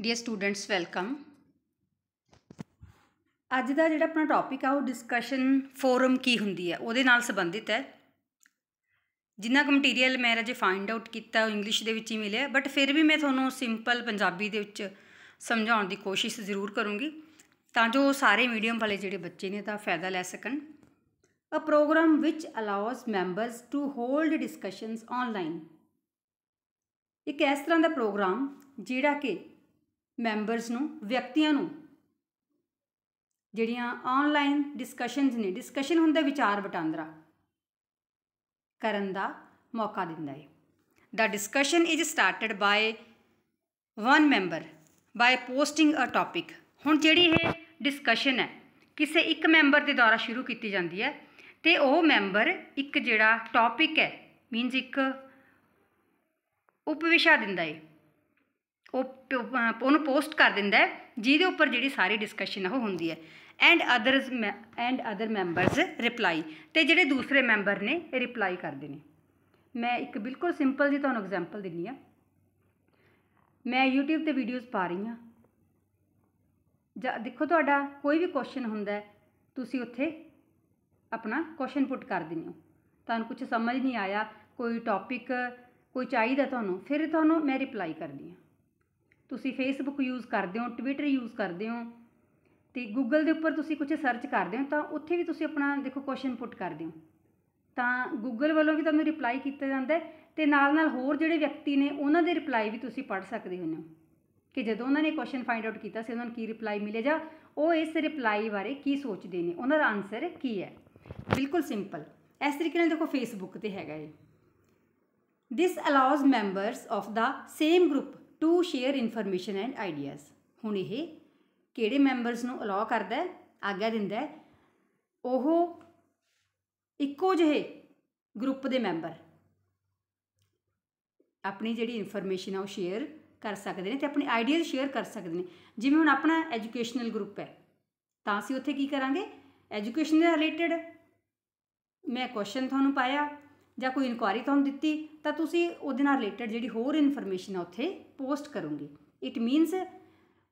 dear students welcome ਅੱਜ ਦਾ ਜਿਹੜਾ ਆਪਣਾ ਟੌਪਿਕ ਆ ਉਹ ਡਿਸਕਸ਼ਨ ਫੋਰਮ ਕੀ ਹੁੰਦੀ ਹੈ ਉਹਦੇ ਨਾਲ ਸੰਬੰਧਿਤ ਹੈ ਜਿੰਨਾ ਕੁ ਮਟੀਰੀਅਲ ਮੈਂ ਅਜੇ ਫਾਈਂਡ ਆਊਟ ਕੀਤਾ ਉਹ ਇੰਗਲਿਸ਼ ਦੇ ਵਿੱਚ ਹੀ ਮਿਲਿਆ ਬਟ ਫਿਰ ਵੀ ਮੈਂ ਤੁਹਾਨੂੰ ਸਿੰਪਲ ਪੰਜਾਬੀ ਦੇ ਵਿੱਚ ਸਮਝਾਉਣ ਦੀ ਕੋਸ਼ਿਸ਼ ਜ਼ਰੂਰ ਕਰੂੰਗੀ ਤਾਂ ਜੋ ਸਾਰੇ ਮੀਡੀਅਮ ਵਾਲੇ ਜਿਹੜੇ ਬੱਚੇ ਨੇ ਤਾਂ ਫਾਇਦਾ ਲੈ ਸਕਣ a program which allows members to hold discussions online ਇੱਕ ਇਸ ਤਰ੍ਹਾਂ ਦਾ ਪ੍ਰੋਗਰਾਮ ਜਿਹੜਾ ਕਿ ਮੈਂਬਰਸ ਨੂੰ ਵਿਅਕਤੀਆਂ ਨੂੰ ਜਿਹੜੀਆਂ ਆਨਲਾਈਨ ਡਿਸਕਸ਼ਨਸ ਨੇ ਡਿਸਕਸ਼ਨ ਹੁੰਦਾ ਵਿਚਾਰ ਵਟਾਂਦਰਾ ਕਰਨ ਦਾ ਮੌਕਾ ਦਿੰਦਾ ਹੈ the discussion is started by one member by posting a topic ਹੁਣ ਜਿਹੜੀ ਇਹ ਡਿਸਕਸ਼ਨ ਹੈ ਕਿਸੇ ਇੱਕ ਮੈਂਬਰ ਦੇ ਦੁਆਰਾ ਸ਼ੁਰੂ ਕੀਤੀ ਜਾਂਦੀ ਹੈ ਤੇ ਉਹ ਮੈਂਬਰ ਇੱਕ ਜਿਹੜਾ ਟਾਪਿਕ ਹੈ ਮੀਨਸ ਇੱਕ ਉਪਵਿਸ਼ਾ ਦਿੰਦਾ ਹੈ ਉਹ ਉਹਨੂੰ ਪੋਸਟ ਕਰ ਦਿੰਦਾ ਜਿਹਦੇ ਉੱਪਰ ਜਿਹੜੀ ਸਾਰੀ ਡਿਸਕਸ਼ਨ ਉਹ ਹੁੰਦੀ ਹੈ and others and other members reply ਤੇ ਜਿਹੜੇ ਦੂਸਰੇ ਮੈਂਬਰ ਨੇ ਰਿਪਲਾਈ ਕਰਦੇ ਨੇ ਮੈਂ ਇੱਕ ਬਿਲਕੁਲ ਸਿੰਪਲ ਜੀ ਤੁਹਾਨੂੰ ਐਗਜ਼ਾਮਪਲ ਦਿੰਨੀ ਆ ਮੈਂ YouTube ਤੇ ਵੀਡੀਓਜ਼ ਪਾ ਰਹੀ ਆ ਜਾਂ ਦੇਖੋ ਤੁਹਾਡਾ ਕੋਈ ਵੀ ਕੁਐਸਚਨ ਹੁੰਦਾ ਤੁਸੀਂ ਉੱਥੇ ਆਪਣਾ ਕੁਐਸਚਨ ਪੁੱਟ ਕਰ ਦਿੰਦੇ ਹੋ ਤੁਹਾਨੂੰ ਕੁਝ ਸਮਝ ਨਹੀਂ ਆਇਆ ਕੋਈ ਟੌਪਿਕ ਕੋਈ ਚਾਹੀਦਾ ਤੁਹਾਨੂੰ ਫਿਰ ਤੁਹਾਨੂੰ ਮੈਂ ਰਿਪਲਾਈ ਕਰਦੀ ਆ ਤੁਸੀਂ ਫੇਸਬੁੱਕ ਯੂਜ਼ ਕਰਦੇ ਹੋ ਟਵਿੱਟਰ ਯੂਜ਼ ਕਰਦੇ ਹੋ ਤੇ ਗੂਗਲ ਦੇ ਉੱਪਰ ਤੁਸੀਂ ਕੁਝ ਸਰਚ ਕਰਦੇ ਹੋ ਤਾਂ ਉੱਥੇ ਵੀ ਤੁਸੀਂ ਆਪਣਾ ਦੇਖੋ ਕੁਐਸਚਨ ਪੁੱਟ ਕਰਦੇ ਹੋ ਤਾਂ ਗੂਗਲ ਵੱਲੋਂ ਵੀ ਤੁਹਾਨੂੰ ਰਿਪਲਾਈ ਕੀਤਾ ਜਾਂਦਾ ਹੈ ਤੇ ਨਾਲ ਨਾਲ ਹੋਰ ਜਿਹੜੇ ਵਿਅਕਤੀ ਨੇ ਉਹਨਾਂ ਦੇ ਰਿਪਲਾਈ ਵੀ ਤੁਸੀਂ ਪੜ੍ਹ ਸਕਦੇ ਹੋ ਕਿ ਜਦੋਂ ਉਹਨਾਂ ਨੇ ਕੁਐਸਚਨ ਫਾਈਂਡ ਆਊਟ ਕੀਤਾ ਸੀ ਉਹਨਾਂ ਨੂੰ ਕੀ ਰਿਪਲਾਈ ਮਿਲੇ ਜਾਂ ਉਹ ਇਸ ਰਿਪਲਾਈ ਬਾਰੇ ਕੀ ਸੋਚਦੇ ਨੇ ਉਹਨਾਂ ਦਾ ਆਨਸਰ ਕੀ ਹੈ ਬਿਲਕੁਲ ਸਿੰਪਲ ਇਸ ਤਰੀਕੇ ਨਾਲ ਦੇਖੋ ਫੇਸਬੁੱਕ ਤੇ ਹੈਗਾ ਇਹ this allows members of the same group to share information and ideas ਹੁਣ ਇਹ ਕਿਹੜੇ ਮੈਂਬਰਸ ਨੂੰ ਅਲਾਉ ਕਰਦਾ ਹੈ ਆਗਿਆ ਦਿੰਦਾ ਹੈ ਉਹ ਇੱਕੋ ਜਿਹੇ ਗਰੁੱਪ ਦੇ ਮੈਂਬਰ ਆਪਣੀ ਜਿਹੜੀ ਇਨਫੋਰਮੇਸ਼ਨ ਆ ਉਹ ਸ਼ੇਅਰ ਕਰ ਸਕਦੇ ਨੇ ਤੇ ਆਪਣੇ ਆਈਡੀਆਜ਼ ਸ਼ੇਅਰ ਕਰ ਸਕਦੇ ਨੇ ਜਿਵੇਂ ਹੁਣ ਆਪਣਾ ਐਜੂਕੇਸ਼ਨਲ ਗਰੁੱਪ ਹੈ ਤਾਂ ਅਸੀਂ ਉੱਥੇ ਕੀ ਕਰਾਂਗੇ ਐਜੂਕੇਸ਼ਨ ਦੇ ਰਿਲੇਟਡ ਮੈਂ ਕੁਐਸਚਨ ਤੁਹਾਨੂੰ ਪਾਇਆ ਜਾਂ ਕੋਈ ਇਨਕੁਆਰੀ ਤੁਹਾਨੂੰ ਦਿੱਤੀ ਤਾਂ ਤੁਸੀਂ ਉਹਦੇ ਨਾਲ ਰਿਲੇਟਡ ਜਿਹੜੀ ਹੋਰ ਇਨਫੋਰਮੇਸ਼ਨ ਆ ਉੱਥੇ ਪੋਸਟ ਕਰੋਗੇ ਇਟ ਮੀਨਸ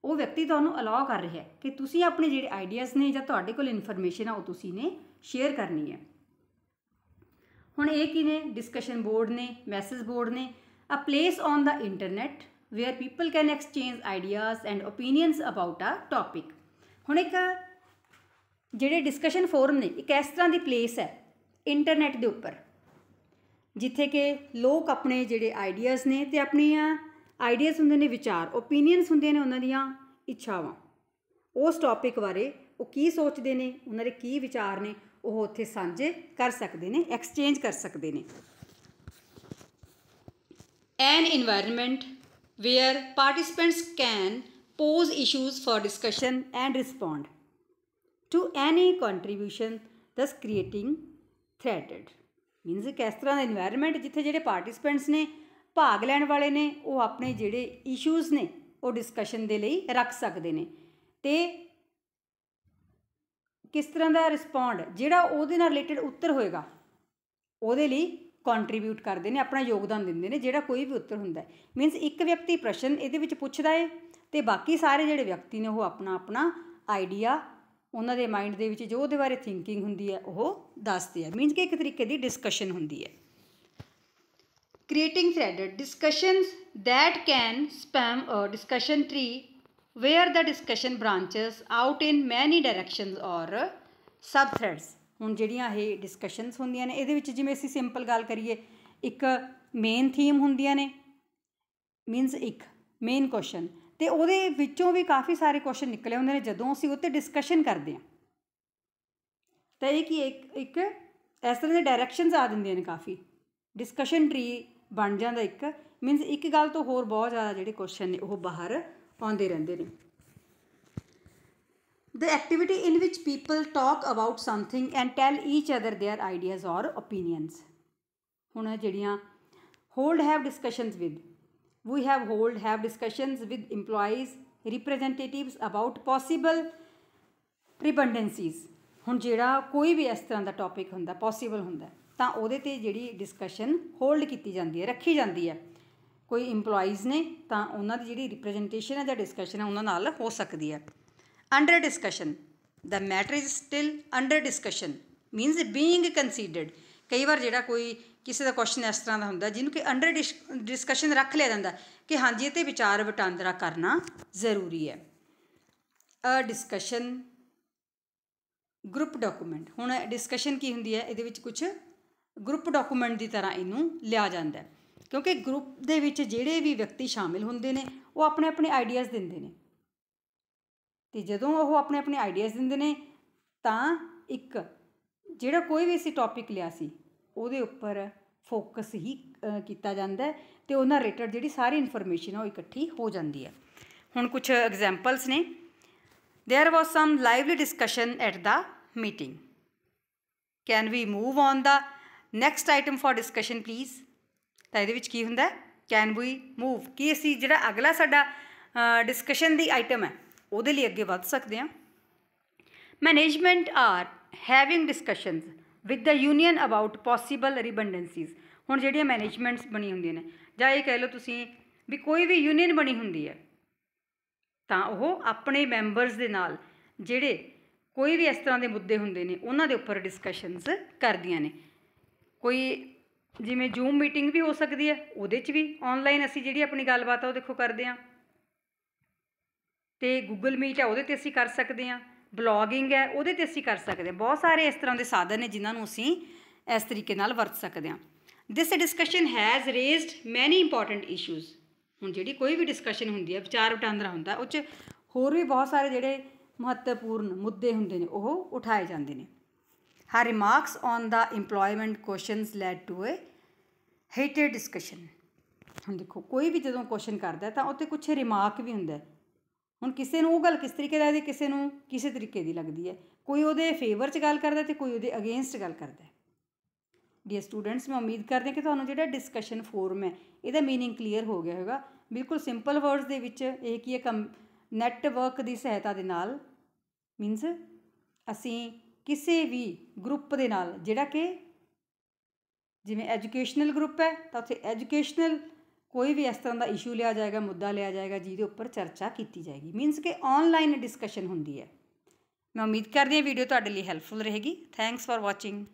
ਉਹ ਵਿਅਕਤੀ ਤੁਹਾਨੂੰ ਅਲਾਉ ਕਰ ਰਿਹਾ ਹੈ ਕਿ ਤੁਸੀਂ ਆਪਣੇ ਜਿਹੜੇ ਆਈਡੀਆਜ਼ ਨੇ ਜਾਂ ਤੁਹਾਡੇ ਕੋਲ ਇਨਫੋਰਮੇਸ਼ਨ ਆ ਉਹ ਤੁਸੀਂ ਨੇ ਸ਼ੇਅਰ ਕਰਨੀ ਹੈ ਹੁਣ ਇਹ ਕੀ ਨੇ ਡਿਸਕਸ਼ਨ ਬੋਰਡ ਨੇ ਮੈਸੇਜ ਬੋਰਡ ਨੇ a place on the internet where people can exchange ideas and opinions about a topic ਹੁਣ ਇੱਕ ਜਿਹੜੇ ਡਿਸਕਸ਼ਨ ਫੋਰਮ ਨੇ ਇੱਕ ਇਸ ਤਰ੍ਹਾਂ ਦੀ ਪਲੇਸ ਹੈ ਇੰਟਰਨੈਟ ਦੇ ਉੱਪਰ ਜਿੱਥੇ ਕਿ ਲੋਕ ਆਪਣੇ ਜਿਹੜੇ ਆਈਡੀਆਜ਼ ਨੇ ਤੇ ਆਪਣੀਆਂ ਆਈਡੀਆਜ਼ ਹੁੰਦੇ ਨੇ ਵਿਚਾਰ ਓਪੀਨੀਅਨਸ ਹੁੰਦੇ ਨੇ ਉਹਨਾਂ ਦੀਆਂ ਇੱਛਾਵਾਂ ਉਸ ਟੌਪਿਕ ਬਾਰੇ ਉਹ ਕੀ ਸੋਚਦੇ ਨੇ ਉਹਨਾਂ ਦੇ ਕੀ ਵਿਚਾਰ ਨੇ ਉਹ ਉੱਥੇ ਸਾਂਝੇ ਕਰ ਸਕਦੇ ਨੇ ਐਕਸਚੇਂਜ ਕਰ ਸਕਦੇ ਨੇ an environment where participants can pose issues for discussion and respond to any contribution thus creating threaded means ਕਿ ਇਸ ਤਰ੍ਹਾਂ ਦਾ এনवायरमेंट ਜਿੱਥੇ ਜਿਹੜੇ ਪਾਰਟਿਸਪੈਂਟਸ ਨੇ ਭਾਗ ਲੈਣ ਵਾਲੇ ਨੇ ਉਹ ਆਪਣੇ ਜਿਹੜੇ ਇਸ਼ੂਜ਼ ਨੇ ਉਹ ਡਿਸਕਸ਼ਨ ਦੇ ਲਈ ਰੱਖ ਸਕਦੇ ਨੇ ਤੇ ਕਿਸ ਤਰ੍ਹਾਂ ਦਾ ਰਿਸਪੌਂਡ ਜਿਹੜਾ ਉਹਦੇ ਨਾਲ ਰਿਲੇਟਡ ਉੱਤਰ ਹੋਏਗਾ ਉਹਦੇ ਲਈ ਕੰਟਰੀਬਿਊਟ ਕਰਦੇ ਨੇ ਆਪਣਾ ਯੋਗਦਾਨ ਦਿੰਦੇ ਨੇ ਜਿਹੜਾ ਕੋਈ ਵੀ ਉੱਤਰ ਹੁੰਦਾ ਹੈ ਮੀਨਸ ਇੱਕ ਵਿਅਕਤੀ ਪ੍ਰਸ਼ਨ ਇਹਦੇ ਵਿੱਚ ਪੁੱਛਦਾ ਹੈ ਤੇ ਬਾਕੀ ਸਾਰੇ ਜਿਹੜੇ ਵਿਅਕਤੀ ਨੇ ਉਹ ਆਪਣਾ ਆਪਣਾ ਆਈਡੀਆ ਉਹਨਾਂ ਦੇ ਮਾਈਂਡ ਦੇ ਵਿੱਚ ਜੋ ਉਹਦੇ ਬਾਰੇ ਥਿੰਕਿੰਗ ਹੁੰਦੀ ਹੈ ਉਹ ਦੱਸਦੇ ਆ ਮੀਨਸ ਕਿ ਇੱਕ ਤਰੀਕੇ ਦੀ ਡਿਸਕਸ਼ਨ ਹੁੰਦੀ ਹੈ creating threaded discussions that can spam a discussion 3 where the discussion branches out in many directions or sub threads ਹੁਣ ਜਿਹੜੀਆਂ ਇਹ ਡਿਸਕਸ਼ਨਸ ਹੁੰਦੀਆਂ ਨੇ ਇਹਦੇ ਵਿੱਚ ਜਿਵੇਂ ਅਸੀਂ ਸਿੰਪਲ ਗੱਲ ਕਰੀਏ ਇੱਕ ਮੇਨ ਥੀਮ ਹੁੰਦੀਆਂ ਨੇ ਮੀਨਸ ਇੱਕ ਮੇਨ ਕੁਐਸਚਨ ਤੇ ਉਹਦੇ ਵਿੱਚੋਂ ਵੀ ਕਾਫੀ ਸਾਰੇ ਕੁਐਸਚਨ ਨਿਕਲੇ ਹੁੰਦੇ ਨੇ ਜਦੋਂ ਅਸੀਂ ਉੱਤੇ ਡਿਸਕਸ਼ਨ ਕਰਦੇ ਹਾਂ ਤਾਂ ਇਹ ਕੀ ਇੱਕ ਇੱਕ ਇਸ ਤਰ੍ਹਾਂ ਦੇ ਡਾਇਰੈਕਸ਼ਨਸ ਆ ਦਿੰਦੀਆਂ ਨੇ ਕਾਫੀ ਡਿਸਕਸ਼ਨ ਟਰੀ ਬਣ ਜਾਂਦਾ ਇੱਕ ਮੀਨਸ ਇੱਕ ਗੱਲ ਤੋਂ ਹੋਰ ਬਹੁਤ ਜ਼ਿਆਦਾ ਜਿਹੜੇ ਕੁਐਸਚਨ ਨੇ ਉਹ ਬਾਹਰ ਆਉਂਦੇ ਰਹਿੰਦੇ ਨੇ the activity in which people talk about something and tell each other their ideas or opinions ਹੁਣ ਜਿਹੜੀਆਂ hold have discussions with we have hold have discussions with employees representatives about possible prebendencies ਹੁਣ ਜਿਹੜਾ ਕੋਈ ਵੀ ਇਸ ਤਰ੍ਹਾਂ ਦਾ topic ਹੁੰਦਾ possible ਹੁੰਦਾ ਤਾਂ ਉਹਦੇ ਤੇ ਜਿਹੜੀ ਡਿਸਕਸ਼ਨ ਹੋਲਡ ਕੀਤੀ ਜਾਂਦੀ ਹੈ ਰੱਖੀ ਜਾਂਦੀ ਹੈ ਕੋਈ EMPLOYEES ਨੇ ਤਾਂ ਉਹਨਾਂ ਦੀ ਜਿਹੜੀ ਰਿਪਰੈਜ਼ੈਂਟੇਸ਼ਨ ਹੈ ਜਾਂ ਡਿਸਕਸ਼ਨ ਹੈ ਉਹਨਾਂ ਨਾਲ ਹੋ ਸਕਦੀ ਹੈ under discussion the matter is still under discussion means being considered ਕਈ ਵਾਰ ਜਿਹੜਾ ਕੋਈ ਕਿਸੇ ਦਾ ਕੁਐਸਚਨ ਇਸ ਤਰ੍ਹਾਂ ਦਾ ਹੁੰਦਾ ਜਿਹਨੂੰ ਕਿ ਅੰਡਰ ਡਿਸਕਸ਼ਨ ਰੱਖ ਲਿਆ ਜਾਂਦਾ ਕਿ ਹਾਂਜੀ ਇਹ ਤੇ ਵਿਚਾਰ ਵਟਾਂਦਰਾ ਕਰਨਾ ਜ਼ਰੂਰੀ ਹੈ ਅ ਡਿਸਕਸ਼ਨ ਗਰੁੱਪ ਡਾਕੂਮੈਂਟ ਹੁਣ ਡਿਸਕਸ਼ਨ ਕੀ ਹੁੰਦੀ ਹੈ ਇਹਦੇ ਵਿੱਚ ਕੁਝ ਗਰੁੱਪ ਡਾਕੂਮੈਂਟ ਦੀ ਤਰ੍ਹਾਂ ਇਹਨੂੰ ਲਿਆ ਜਾਂਦਾ ਕਿਉਂਕਿ ਗਰੁੱਪ ਦੇ ਵਿੱਚ ਜਿਹੜੇ ਵੀ ਵਿਅਕਤੀ ਸ਼ਾਮਿਲ ਹੁੰਦੇ ਨੇ ਉਹ ਆਪਣੇ ਆਪਣੇ ਆਈਡੀਆਜ਼ ਦਿੰਦੇ ਨੇ ਤੇ ਜਦੋਂ ਉਹ ਆਪਣੇ ਆਪਣੇ ਆਈਡੀਆਜ਼ ਦਿੰਦੇ ਨੇ ਤਾਂ ਇੱਕ ਜਿਹੜਾ ਕੋਈ ਵੀ ਅਸੀਂ ਟੌਪਿਕ ਲਿਆ ਸੀ ਉਹਦੇ ਉੱਪਰ ਫੋਕਸ ਹੀ ਕੀਤਾ ਜਾਂਦਾ ਹੈ ਤੇ ਉਹਨਾਂ ਰਿਲੇਟਡ ਜਿਹੜੀ ਸਾਰੀ ਇਨਫੋਰਮੇਸ਼ਨ ਹੈ ਉਹ ਇਕੱਠੀ ਹੋ ਜਾਂਦੀ ਹੈ ਹੁਣ ਕੁਝ ਐਗਜ਼ਾਮਪਲਸ ਨੇ there was some lively discussion at the meeting can we move on the next item for discussion please ਤਾਂ ਇਹਦੇ ਵਿੱਚ ਕੀ ਹੁੰਦਾ ਕੈਨ ਵੀ ਮੂਵ ਕੀ ਅਸੀਂ ਜਿਹੜਾ ਅਗਲਾ ਸਾਡਾ ਡਿਸਕਸ਼ਨ ਦੀ ਆਈਟਮ ਹੈ ਉਹਦੇ ਲਈ ਅੱਗੇ ਵੱਧ ਸਕਦੇ ਹਾਂ management are having discussions with the union about possible redundancies ਹੁਣ ਜਿਹੜੀਆਂ ਮੈਨੇਜਮੈਂਟਸ ਬਣੀ ਹੁੰਦੀਆਂ ਨੇ ਜਾਂ ਇਹ ਕਹਿ ਲਓ ਤੁਸੀਂ ਵੀ ਕੋਈ ਵੀ ਯੂਨੀਅਨ ਬਣੀ ਹੁੰਦੀ ਹੈ ਤਾਂ ਉਹ ਆਪਣੇ ਮੈਂਬਰਸ ਦੇ ਨਾਲ ਜਿਹੜੇ ਕੋਈ ਵੀ ਇਸ ਤਰ੍ਹਾਂ ਦੇ ਮੁੱਦੇ ਹੁੰਦੇ ਨੇ ਉਹਨਾਂ ਦੇ ਉੱਪਰ ਡਿਸਕਸ਼ਨਸ ਕਰਦੀਆਂ ਨੇ ਕੋਈ ਜਿਵੇਂ ਜ਼ੂਮ ਮੀਟਿੰਗ ਵੀ ਹੋ ਸਕਦੀ ਹੈ ਉਹਦੇ 'ਚ ਵੀ ਆਨਲਾਈਨ ਅਸੀਂ ਜਿਹੜੀ ਆਪਣੀ ਗੱਲਬਾਤ ਆ ਉਹ ਦੇਖੋ ਕਰਦੇ ਆ ਤੇ ਗੂਗਲ ਮੀਟ ਆ ਉਹਦੇ ਤੇ ਅਸੀਂ ਕਰ ਸਕਦੇ ਆ ਬਲੌਗਿੰਗ ਹੈ ਉਹਦੇ ਤੇ ਅਸੀਂ ਕਰ ਸਕਦੇ ਬਹੁਤ ਸਾਰੇ ਇਸ ਤਰ੍ਹਾਂ ਦੇ ਸਾਧਨ ਨੇ ਜਿਨ੍ਹਾਂ ਨੂੰ ਅਸੀਂ ਇਸ ਤਰੀਕੇ ਨਾਲ ਵਰਤ ਸਕਦੇ ਹਾਂ this discussion has raised many important issues ਹੁਣ ਜਿਹੜੀ ਕੋਈ ਵੀ ਡਿਸਕਸ਼ਨ ਹੁੰਦੀ ਹੈ ਵਿਚਾਰ ਵਟਾਂਦਰਾ ਹੁੰਦਾ ਉਹ 'ਚ ਹੋਰ ਵੀ ਬਹੁਤ ਸਾਰੇ ਜਿਹੜੇ ਮਹੱਤਵਪੂਰਨ ਮੁੱਦੇ ਹੁੰਦੇ ਨੇ ਉਹ ਉਠਾਏ ਜਾਂਦੇ ਨੇ her remarks on the employment questions led to a heated discussion ਹੁਣ ਦੇਖੋ ਕੋਈ ਵੀ ਜਦੋਂ ਕੁਐਸਚਨ ਕਰਦਾ ਤਾਂ ਉੱਤੇ ਕੁਝ ਰਿਮਾਰਕ ਵੀ ਹੁੰਦਾ ਹੈ ਹੁਣ ਕਿਸੇ ਨੂੰ ਉਹ ਗੱਲ ਕਿਸ ਤਰੀਕੇ ਦਾ ਦੀ ਕਿਸੇ ਨੂੰ ਕਿਸੇ ਤਰੀਕੇ ਦੀ ਲੱਗਦੀ ਹੈ ਕੋਈ ਉਹਦੇ ਫੇਵਰ 'ਚ ਗੱਲ ਕਰਦਾ ਤੇ ਕੋਈ ਉਹਦੇ ਅਗੇਂਸਟ ਗੱਲ ਕਰਦਾ ਡੀਅਰ ਸਟੂਡੈਂਟਸ ਮੈਂ ਉਮੀਦ ਕਰਦੇ ਹਾਂ ਕਿ ਤੁਹਾਨੂੰ ਜਿਹੜਾ ਡਿਸਕਸ਼ਨ ਫੋਰਮ ਹੈ ਇਹਦਾ मीनिंग ਕਲੀਅਰ ਹੋ ਗਿਆ ਹੋਵੇਗਾ ਬਿਲਕੁਲ ਸਿੰਪਲ ਵਰਡਸ ਦੇ ਵਿੱਚ ਇਹ ਕੀ ਹੈ ਨੈਟਵਰਕ ਦੀ ਸਹਾਇਤਾ ਦੇ ਨਾਲ ਮੀਨਸ ਅਸੀਂ ਕਿਸੇ ਵੀ ਗਰੁੱਪ ਦੇ ਨਾਲ ਜਿਹੜਾ ਕਿ ਜਿਵੇਂ ਐਜੂਕੇਸ਼ਨਲ ਗਰੁੱਪ ਹੈ ਤਾਂ ਉੱਥੇ ਐਜੂਕੇਸ਼ਨਲ ਕੋਈ ਵੀ ਇਸ ਤਰ੍ਹਾਂ ਦਾ ਇਸ਼ੂ ਲਿਆ ਜਾਏਗਾ ਮੁੱਦਾ ਲਿਆ ਜਾਏਗਾ ਜਿਹਦੇ ਉੱਪਰ ਚਰਚਾ ਕੀਤੀ ਜਾਏਗੀ ਮੀਨਸ ਕਿ ਆਨਲਾਈਨ ਡਿਸਕਸ਼ਨ ਹੁੰਦੀ ਹੈ ਮੈਂ ਉਮੀਦ ਕਰਦੀ ਹਾਂ ਵੀਡੀਓ ਤੁਹਾਡੇ ਲਈ ਹੈਲਪਫੁਲ ਰਹੇਗੀ ਥੈਂਕਸ ਫਾਰ ਵਾਚਿੰਗ